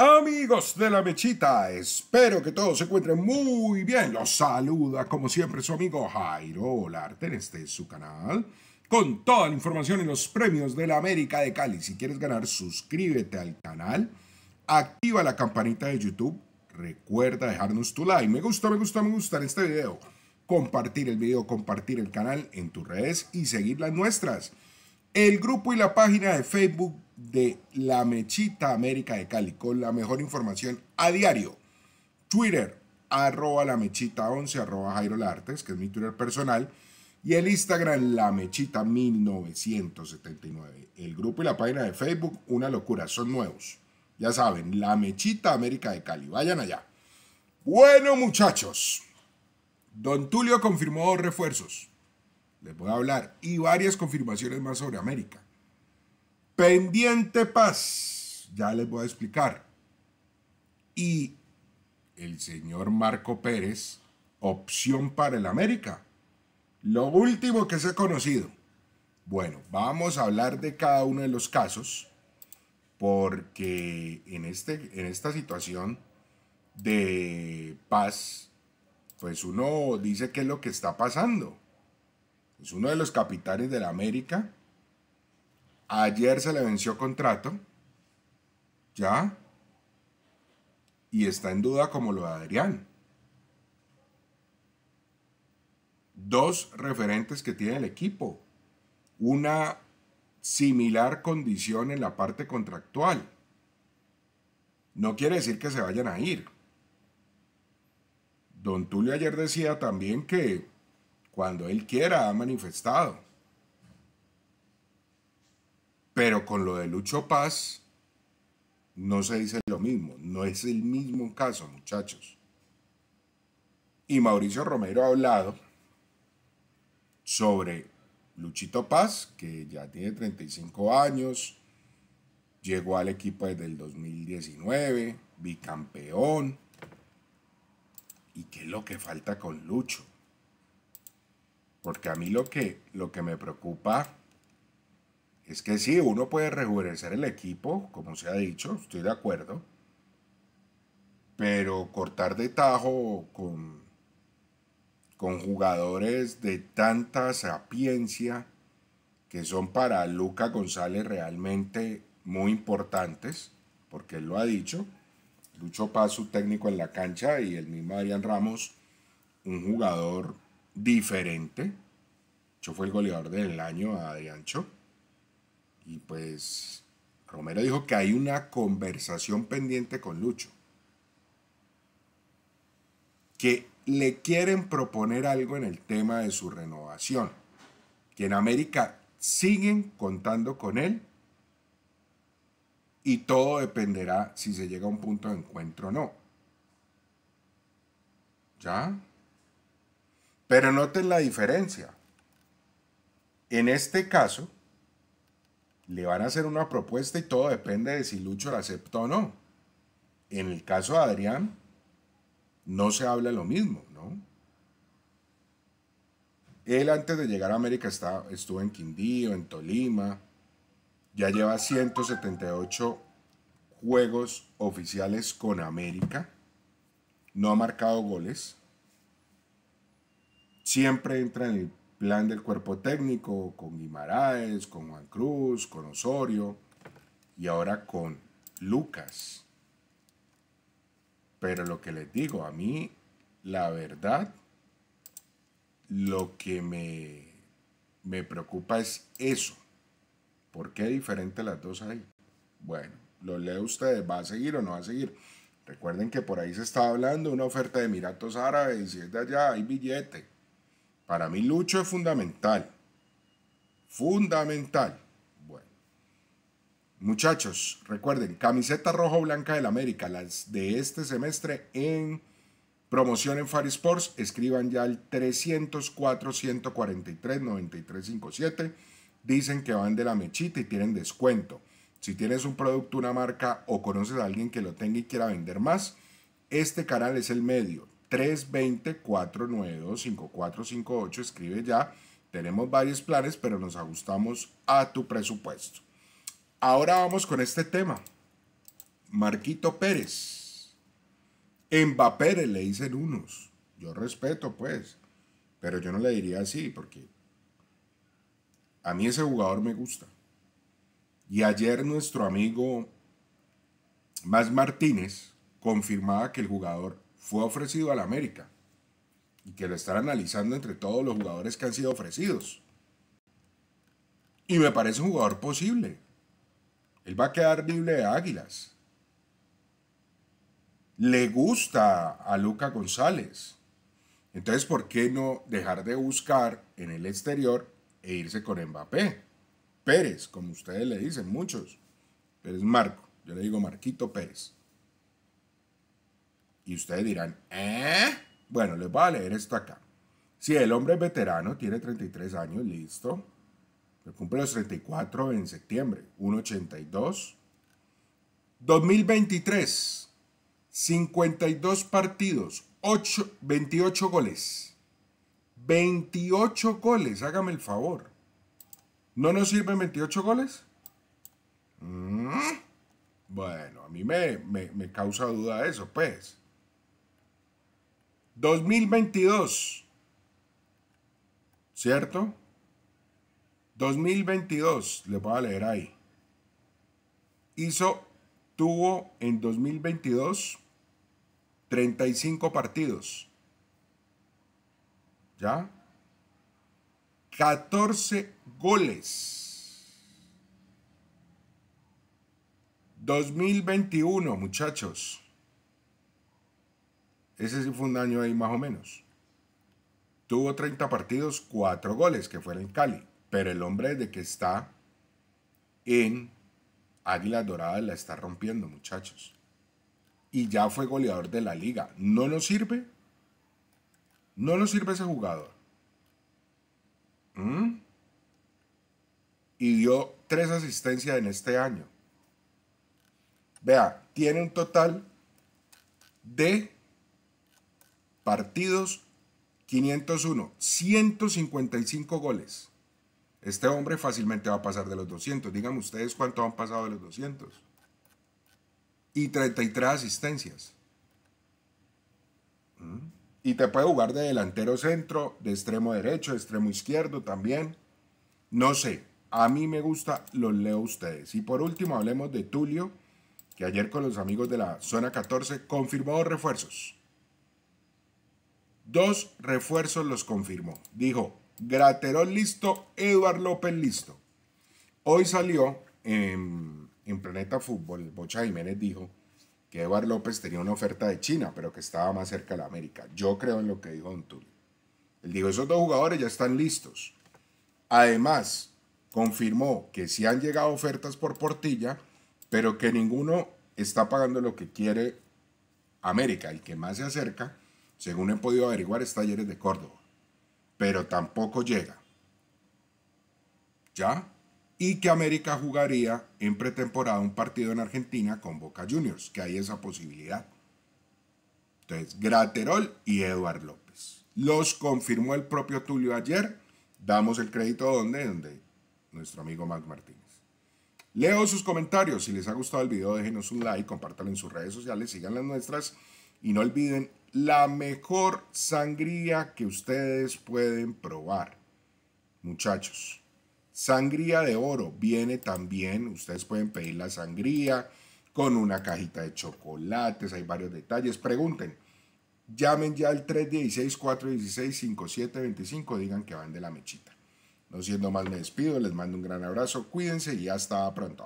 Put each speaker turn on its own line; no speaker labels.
Amigos de la mechita, espero que todos se encuentren muy bien. Los saluda como siempre su amigo Jairo Olarte en este su canal. Con toda la información y los premios de la América de Cali. Si quieres ganar, suscríbete al canal, activa la campanita de YouTube, recuerda dejarnos tu like. Me gusta, me gusta, me gusta en este video compartir el video, compartir el canal en tus redes y seguir las nuestras. El grupo y la página de Facebook de La Mechita América de Cali con la mejor información a diario. Twitter, arroba la mechita 11, arroba Jairo que es mi Twitter personal. Y el Instagram, la mechita 1979. El grupo y la página de Facebook, una locura, son nuevos. Ya saben, la mechita América de Cali. Vayan allá. Bueno, muchachos. Don Tulio confirmó refuerzos. Les voy a hablar. Y varias confirmaciones más sobre América. Pendiente Paz. Ya les voy a explicar. Y el señor Marco Pérez, opción para el América. Lo último que se ha conocido. Bueno, vamos a hablar de cada uno de los casos porque en, este, en esta situación de paz pues uno dice qué es lo que está pasando. Es uno de los capitanes de la América. Ayer se le venció contrato. Ya. Y está en duda como lo de Adrián. Dos referentes que tiene el equipo. Una similar condición en la parte contractual. No quiere decir que se vayan a ir Don Tulio ayer decía también que cuando él quiera ha manifestado. Pero con lo de Lucho Paz no se dice lo mismo, no es el mismo caso, muchachos. Y Mauricio Romero ha hablado sobre Luchito Paz, que ya tiene 35 años, llegó al equipo desde el 2019, bicampeón, ¿Y qué es lo que falta con Lucho? Porque a mí lo que, lo que me preocupa es que sí, uno puede rejuvenecer el equipo, como se ha dicho, estoy de acuerdo. Pero cortar de tajo con, con jugadores de tanta sapiencia que son para Luca González realmente muy importantes, porque él lo ha dicho, Lucho Paz, su técnico en la cancha, y el mismo Adrián Ramos, un jugador diferente. Yo fue el goleador del año a Cho. Y pues Romero dijo que hay una conversación pendiente con Lucho. Que le quieren proponer algo en el tema de su renovación. Que en América siguen contando con él y todo dependerá si se llega a un punto de encuentro o no. ¿Ya? Pero noten la diferencia. En este caso, le van a hacer una propuesta y todo depende de si Lucho la acepta o no. En el caso de Adrián, no se habla lo mismo, ¿no? Él antes de llegar a América estaba estuvo en Quindío, en Tolima, ya lleva 178 juegos oficiales con América. No ha marcado goles. Siempre entra en el plan del cuerpo técnico con Guimaraes, con Juan Cruz, con Osorio y ahora con Lucas. Pero lo que les digo, a mí, la verdad, lo que me, me preocupa es eso. ¿Por qué diferente las dos ahí? Bueno, lo lee ustedes, ¿va a seguir o no va a seguir? Recuerden que por ahí se está hablando una oferta de Emiratos Árabes y si es de allá hay billete. Para mí Lucho es fundamental. Fundamental. Bueno. Muchachos, recuerden, camiseta rojo blanca del América, las de este semestre en promoción en Farisports. Sports, escriban ya al 304 143 9357 dicen que van de la mechita y tienen descuento. Si tienes un producto, una marca o conoces a alguien que lo tenga y quiera vender más, este canal es el medio. 320-492-5458, escribe ya. Tenemos varios planes, pero nos ajustamos a tu presupuesto. Ahora vamos con este tema. Marquito Pérez. Pérez le dicen unos. Yo respeto, pues. Pero yo no le diría así, porque a mí ese jugador me gusta. Y ayer nuestro amigo Más Martínez confirmaba que el jugador fue ofrecido al América y que lo están analizando entre todos los jugadores que han sido ofrecidos. Y me parece un jugador posible. Él va a quedar libre de Águilas. Le gusta a Luca González. Entonces, ¿por qué no dejar de buscar en el exterior e irse con Mbappé. Pérez, como ustedes le dicen, muchos. Pérez Marco, yo le digo Marquito Pérez. Y ustedes dirán, ¿eh? Bueno, les voy a leer esto acá. Si el hombre es veterano, tiene 33 años, listo. cumple los 34 en septiembre, 1.82. 2023, 52 partidos, 28 goles. 28 goles, hágame el favor. ¿No nos sirven 28 goles? Mm, bueno, a mí me, causa duda eso, pues. 2022. ¿Cierto? 2022, les voy a leer ahí. Hizo, tuvo en 2022 35 partidos. ¿Ya? 14 goles. 2021, muchachos. Ese sí fue un año ahí más o menos. Tuvo 30 partidos, 4 goles, que fueron en Cali. Pero el hombre de que está en Águila Dorada la está rompiendo, muchachos. Y ya fue goleador de la liga. ¿No nos sirve? No nos sirve ese jugador. ¿Mm? Y dio tres asistencias en este año. Vea, tiene un total de partidos 501, 155 goles. Este hombre fácilmente va a pasar de los 200. Díganme ustedes cuánto han pasado de los 200. Y 33 asistencias. Y te puede jugar de delantero centro, de extremo derecho, extremo izquierdo también. No sé, a mí me gusta, los leo ustedes. Y por último hablemos de Tulio, que ayer con los amigos de la zona 14 confirmó dos refuerzos. Dos refuerzos los confirmó. Dijo, Graterol listo, Eduard López listo. Hoy salió en, en Planeta Fútbol, Bocha Jiménez dijo, que Eduard López tenía una oferta de China, pero que estaba más cerca de la América. Yo creo en lo que dijo Don Tulio. Él dijo, esos dos jugadores ya están listos. Además, confirmó que sí han llegado ofertas por Portilla, pero que ninguno está pagando lo que quiere América. El que más se acerca, según he podido averiguar, es Talleres de Córdoba. Pero tampoco llega. ¿Ya? y que América jugaría en pretemporada un partido en Argentina con Boca Juniors, que hay esa posibilidad. Entonces, Graterol y Eduard López. Los confirmó el propio Tulio ayer. Damos el crédito donde, donde nuestro amigo Mark Martínez. Leo sus comentarios. Si les ha gustado el video, déjenos un like, compártanlo en sus redes sociales, sigan las nuestras y no olviden la mejor sangría que ustedes pueden probar. Muchachos, Sangría de oro viene también, ustedes pueden pedir la sangría con una cajita de chocolates, hay varios detalles. Pregunten, llamen ya al 316-416-5725, digan que van de la mechita. No siendo más, me despido, les mando un gran abrazo, cuídense y hasta pronto.